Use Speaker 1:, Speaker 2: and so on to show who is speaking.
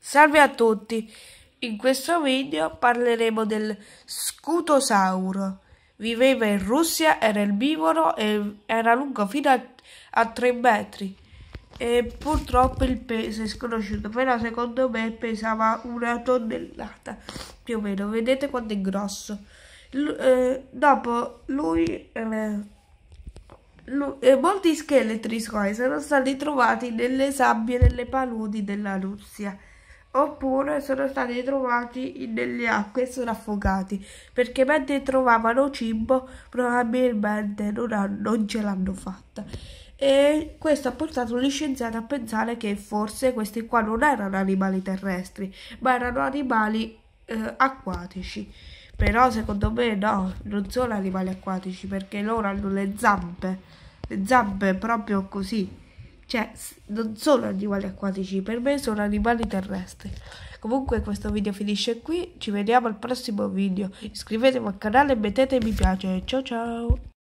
Speaker 1: Salve a tutti! In questo video parleremo del scutosauro. Viveva in Russia, era erbivoro e era lungo fino a, a 3 metri. E purtroppo il peso è sconosciuto, però secondo me pesava una tonnellata più o meno. Vedete quanto è grosso. L eh, dopo lui eh, eh, molti scheletri suoi sono stati trovati nelle sabbie delle paludi della Russia oppure sono stati trovati nelle acque e sono affogati perché mentre trovavano cibo probabilmente non, ha, non ce l'hanno fatta e questo ha portato gli scienziati a pensare che forse questi qua non erano animali terrestri ma erano animali eh, acquatici però secondo me no, non sono animali acquatici perché loro hanno le zampe, le zampe proprio così. Cioè, non sono animali acquatici, per me sono animali terrestri. Comunque questo video finisce qui, ci vediamo al prossimo video. Iscrivetevi al canale e mettete mi piace. Ciao ciao!